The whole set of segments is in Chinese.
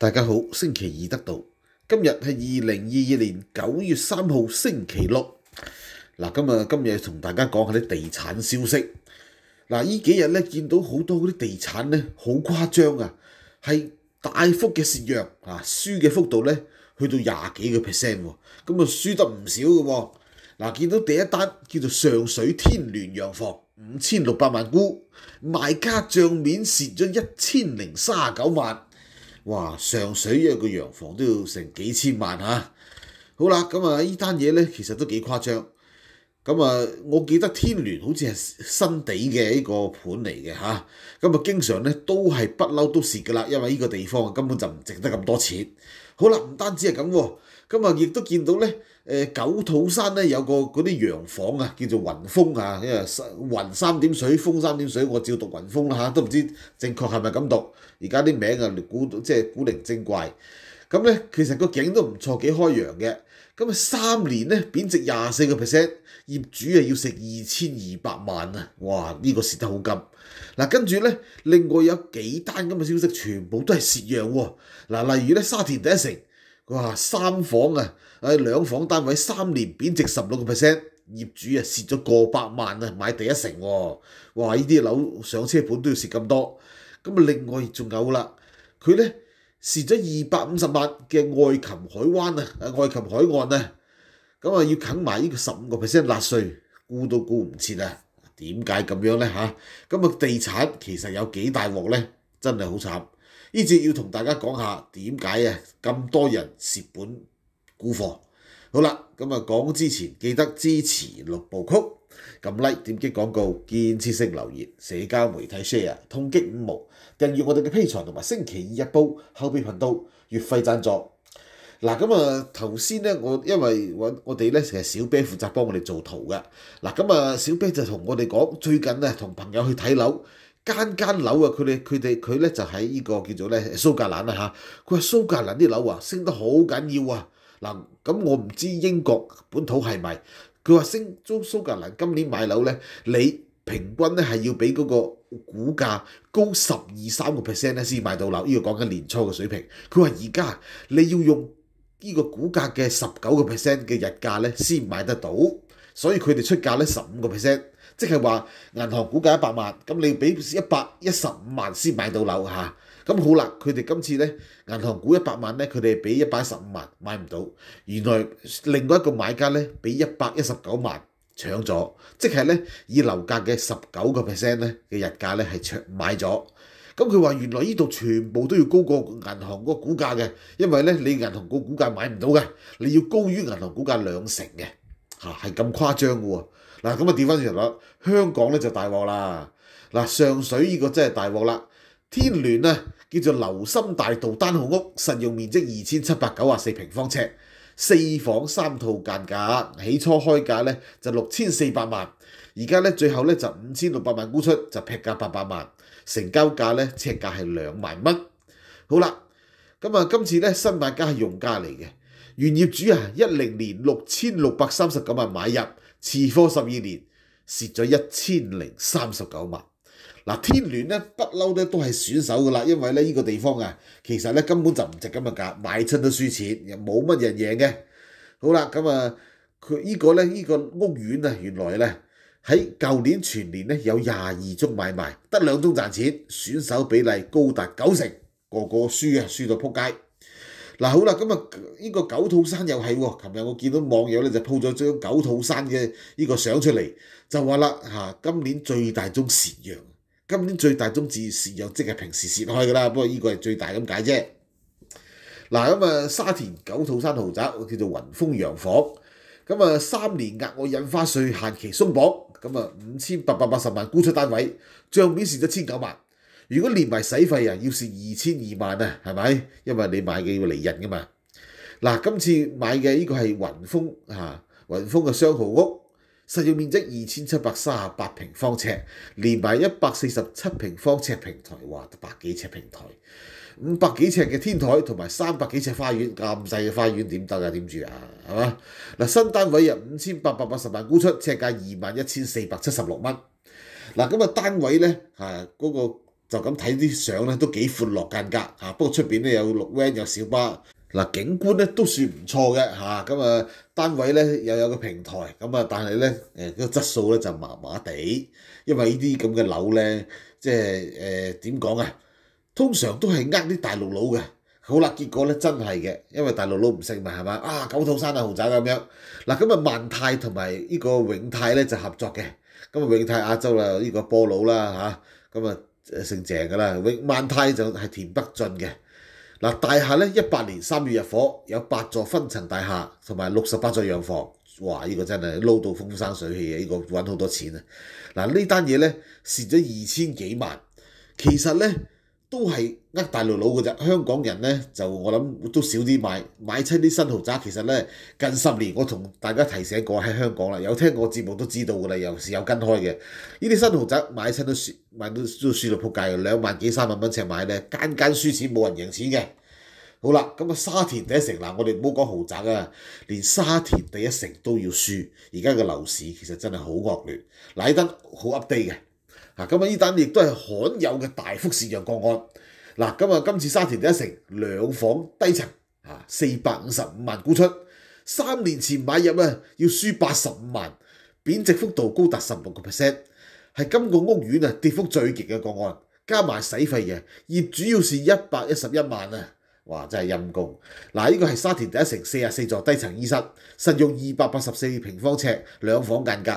大家好，星期二得到今日系二零二二年九月三号星期六嗱，今日今日同大家讲下啲地产消息嗱，呢几日咧见到好多嗰啲地产咧好夸张啊，系大幅嘅蚀弱啊，输嘅幅度咧去到廿几个 percent，咁啊输得唔少嘅，嗱见到第一单叫做上水天联洋房五千六百万股，卖家账面蚀咗一千零三十九万。哇！上水一個洋房都要成幾千萬嚇，好啦，咁啊依單嘢咧其實都幾誇張，咁啊我記得天聯好似係新地嘅一個盤嚟嘅嚇，咁啊經常咧都係不嬲都蝕噶啦，因為依個地方根本就唔值得咁多錢。好啦，唔單止係咁。咁啊，亦都見到咧，誒九土山咧有個嗰啲洋房啊，叫做雲峰啊，因為雲三點水，峯三點水，我照讀雲峰啦嚇，都唔知正確係咪咁讀。而家啲名啊古即係古靈精怪。咁咧其實個景都唔錯，幾開揚嘅。咁啊三年咧貶值廿四個 percent，業主啊要食二千二百萬啊，哇！呢個蝕得好金。嗱跟住咧，另外有幾單咁嘅消息，全部都係蝕陽喎。嗱，例如咧沙田第一城。哇，三房啊，诶，两房单位三年贬值十六个 percent，业主啊蚀咗过百万啊，买第一成，哇，呢啲楼上车盘都要蚀咁多，咁啊，另外仲有啦，佢咧蚀咗二百五十万嘅爱琴海湾啊，诶，爱琴海岸啊，咁啊要啃埋呢个十五个 percent 纳税，估都估唔切啊，点解咁样咧吓？咁啊，地产其实有几大镬咧，真系好惨。呢節要同大家講下點解啊咁多人蝕本沽貨。好啦，咁啊講之前記得支持六部曲，撳 Like，點擊廣告，建設性留言，社交媒體 Share，痛擊五毛，訂閱我哋嘅披財同埋星期二日報後備頻道月費贊助。嗱，咁啊頭先咧，我因為揾我哋咧其實小啤負責幫我哋做圖嘅。嗱，咁啊小啤就同我哋講，最近咧同朋友去睇樓。間間樓啊！佢哋佢哋佢咧就喺呢個叫做咧蘇格蘭啦嚇，佢話蘇格蘭啲樓啊升得好緊要啊！嗱咁我唔知英國本土係咪？佢話升咗蘇格蘭今年買樓咧，你平均咧係要俾嗰個股價高十二三個 percent 咧先買到樓。呢個講緊年初嘅水平。佢話而家你要用呢個股價嘅十九個 percent 嘅日價咧先買得到，所以佢哋出價咧十五個 percent。即係話銀行估計一百萬，咁你俾一百一十五萬先買到樓嚇，咁好啦。佢哋今次咧銀行估一百萬咧，佢哋俾一百一十五萬買唔到，原來另外一個買家咧俾一百一十九萬搶咗，即係咧以樓價嘅十九個 percent 咧嘅日價咧係搶買咗。咁佢話原來依度全部都要高過銀行個估價嘅，因為咧你銀行個估價買唔到嘅，你要高於銀行估價兩成嘅嚇，係咁誇張嘅喎。嗱咁啊，調翻轉頭香港咧就大鑊啦！嗱，上水呢個真係大鑊啦！天聯咧叫做流心大道單號屋，實用面積二千七百九啊四平方尺，四房三套間價，起初開價咧就六千四百萬，而家咧最後咧就五千六百萬估出，就劈價八百萬，成交價咧尺價係兩萬蚊。好啦，咁啊，今次咧新買家係用價嚟嘅，原業主啊一零年六千六百三十九萬買入。持科十二年蝕咗一千零三十九萬。嗱，天聯咧不嬲咧都係選手噶啦，因為咧呢個地方啊，其實咧根本就唔值咁嘅價，買親都輸錢，又冇乜人贏嘅。好啦，咁啊佢呢個咧呢個屋苑啊，原來咧喺舊年全年咧有廿二宗買賣，得兩宗賺錢，選手比例高達九成，個個輸啊，輸到撲街。嗱好啦，咁啊，呢個九肚山又係喎，琴日我見到網友咧就鋪咗張九肚山嘅呢個相出嚟，就話啦嚇，今年最大宗蝕陽，今年最大宗至然蝕即係平時蝕開㗎啦，不過呢個係最大咁解啫。嗱咁啊，沙田九肚山豪宅叫做雲峰洋房，咁啊三年額外印花税限期鬆綁，咁啊五千八百八十萬估出單位，帳面蝕咗千九萬。如果連埋使費啊，要是二千二萬啊，係咪？因為你買嘅要嚟人噶嘛。嗱，今次買嘅呢個係雲峰嚇，雲峰嘅商豪屋，實用面積二千七百三十八平方尺，連埋一百四十七平方尺平台，哇，百幾尺平台，五百幾尺嘅天台同埋三百幾尺花園，咁細嘅花園點得啊？點住啊？係嘛？嗱，新單位入五千八百八十萬估出，尺價二萬一千四百七十六蚊。嗱，咁啊單位咧嚇嗰個。就咁睇啲相咧都幾闊落間隔嚇，不過出邊咧有綠 van 有小巴，嗱景觀咧都算唔錯嘅嚇，咁啊單位咧又有個平台，咁啊但係咧誒個質素咧就麻麻地，因為呢啲咁嘅樓咧即係誒點講啊，通常都係呃啲大陸佬嘅，好啦，結果咧真係嘅，因為大陸佬唔識嘛，係嘛啊九套山啊豪宅咁樣，嗱咁啊萬泰同埋呢個永泰咧就合作嘅，咁啊永泰亞洲啦呢個波佬啦嚇，咁啊～姓鄭噶啦，永萬泰就係田北俊嘅。嗱大廈咧，一八年三月入伙，有八座分層大廈同埋六十八座洋房。哇！呢個真係撈到風生水起嘅，呢個揾好多錢啊！嗱呢單嘢咧蝕咗二千幾萬，其實咧。都係呃大陸佬嘅啫，香港人咧就我諗都少啲買，買親啲新豪宅。其實咧近十年，我同大家提醒過喺香港啦，有聽我節目都知道㗎啦，又是有跟開嘅。呢啲新豪宅買親都輸，買到都輸到撲街，兩萬幾三萬蚊尺買咧，間間輸錢，冇人贏錢嘅。好啦，咁啊沙田第一城嗱，我哋唔好講豪宅啊，連沙田第一城都要輸。而家嘅樓市其實真係好惡劣，奶得好 update 嘅。嗱，咁啊，依單亦都係罕有嘅大幅市揚個案。嗱，咁啊，今次沙田第一城兩房低層啊，四百五十五萬估出，三年前買入啊，要輸八十五萬，貶值幅度高達十六個 percent，係今個屋苑啊跌幅最極嘅個案，加埋使費嘅業主要是一百一十一萬啊，哇！真係陰功。嗱，呢個係沙田第一城四十四座低層醫室，實用二百八十四平方尺，兩房間隔。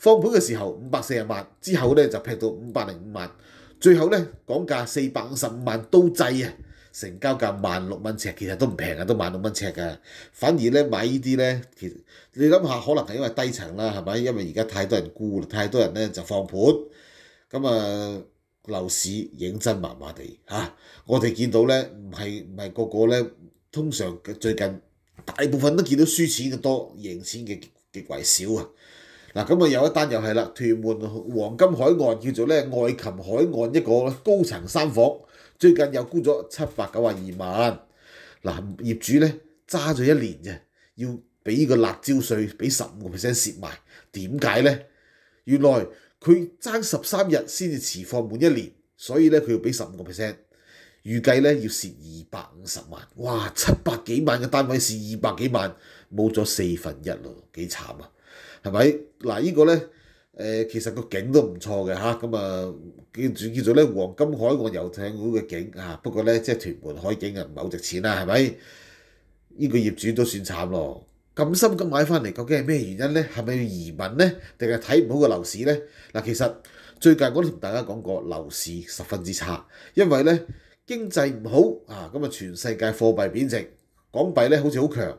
放盤嘅時候五百四十萬，之後咧就劈到五百零五萬，最後咧講價四百五十五萬都滯啊！成交價萬六蚊尺，其實都唔平啊，都萬六蚊尺噶。反而咧買依啲咧，其實你諗下，可能係因為低層啦，係咪？因為而家太多人沽啦，太多人咧就放盤，咁啊樓市認真麻麻地嚇。我哋見到咧，唔係唔係個個咧，通常最近大部分都見到輸錢嘅多，贏錢嘅極為少啊！嗱，咁啊有一單又係啦，屯門黃金海岸叫做咧愛琴海岸一個高層三房，最近又估咗七百九啊二萬。嗱，業主咧揸咗一年啫，要俾個辣椒税俾十五個 percent 蝕埋。點解咧？原來佢爭十三日先至持貨滿一年，所以咧佢要俾十五個 percent。預計咧要蝕二百五十萬。哇，七百幾萬嘅單位蝕二百幾萬，冇咗四分一咯，幾慘啊！係咪？嗱，依個咧，誒，其實個景都唔錯嘅嚇，咁啊，叫住叫做咧黃金海岸遊艇島嘅景啊。不過咧，即係屯門海景啊唔係好值錢啦，係咪？依個業主都算慘咯。咁深咁買翻嚟，究竟係咩原因咧？係咪要移民咧？定係睇唔好個樓市咧？嗱，其實最近我都同大家講過，樓市十分之差，因為咧經濟唔好啊，咁啊，全世界貨幣貶值，港幣咧好似好強。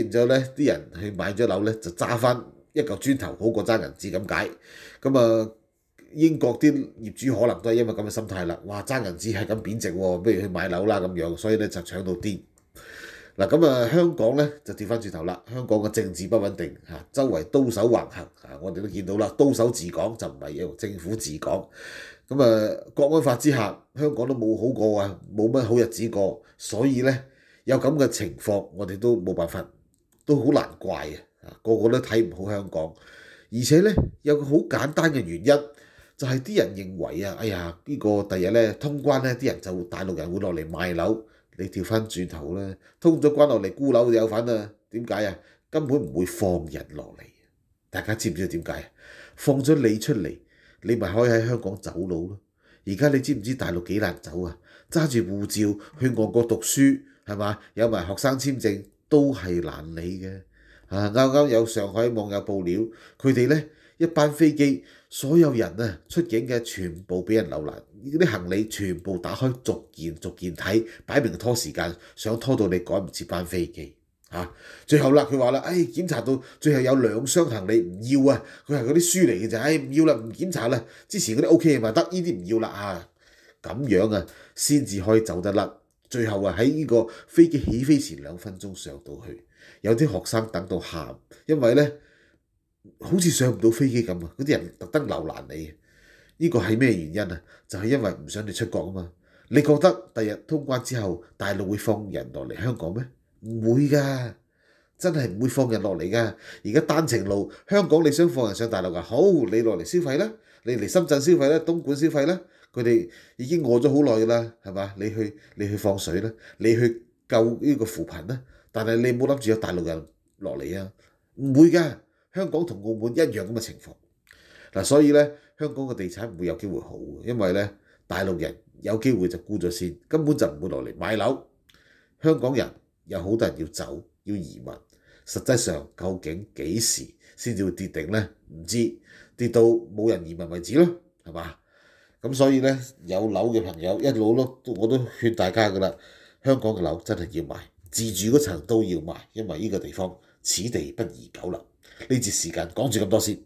然之後咧，啲人去買咗樓咧，就揸翻一嚿磚頭，好過爭銀紙咁解。咁啊，英國啲業主可能都係因為咁嘅心態啦。哇，爭銀紙係咁貶值喎，不如去買樓啦咁樣，所以咧就搶到癲。嗱咁啊，香港咧就跌翻轉頭啦。香港嘅政治不穩定嚇，周圍刀手橫行嚇，我哋都見到啦。刀手自講就唔係由政府自講。咁啊，國安法之下，香港都冇好過啊，冇乜好日子過。所以咧，有咁嘅情況，我哋都冇辦法。都好難怪啊個個都睇唔好香港，而且咧有個好簡單嘅原因，就係啲人認為啊，哎呀呢個第日咧通關咧，啲人就大陸人會落嚟賣樓，你調翻轉頭咧通咗關落嚟沽樓就有份啊？點解啊？根本唔會放人落嚟，大家知唔知點解啊？放咗你出嚟，你咪可以喺香港走佬咯。而家你知唔知大陸幾難走啊？揸住護照去外國讀書係嘛，有埋學生簽證。都係難理嘅，啊！啱啱有上海網友報料，佢哋咧一班飛機，所有人啊出境嘅全部俾人留難，啲行李全部打開，逐件逐件睇，擺明拖時間，想拖到你趕唔切班飛機最後啦，佢話啦，唉，檢查到最後有兩箱行李唔要啊，佢係嗰啲書嚟嘅啫，唉，唔要啦，唔檢查啦。之前嗰啲 OK 嘅嘛得，呢啲唔要啦啊，咁樣啊先至可以走得甩。最後啊，喺呢個飛機起飛前兩分鐘上到去，有啲學生等到喊，因為咧好似上唔到飛機咁啊！嗰啲人特登留難你，呢個係咩原因啊？就係因為唔想你出國啊嘛！你覺得第日通關之後大陸會放人落嚟香港咩？唔會㗎，真係唔會放人落嚟㗎。而家單程路，香港你想放人上大陸啊？好，你落嚟消費啦，你嚟深圳消費啦，東莞消費啦，佢哋已經餓咗好耐㗎啦，係嘛？你去你去放水啦，你去救呢個扶貧啦，但係你冇諗住有大陸人落嚟啊，唔會㗎，香港同澳門一樣咁嘅情況，嗱，所以咧，香港嘅地產唔會有機會好，因為咧大陸人有機會就沽咗先，根本就唔會落嚟買樓。香港人有好多人要走，要移民。實際上究竟幾時先至會跌定呢？唔知跌到冇人移民為止咯，係嘛？咁所以咧，有樓嘅朋友一路都我都勸大家噶啦，香港嘅樓真係要買，自住嗰層都要買，因為呢個地方此地不宜久留。呢節時間講住咁多先。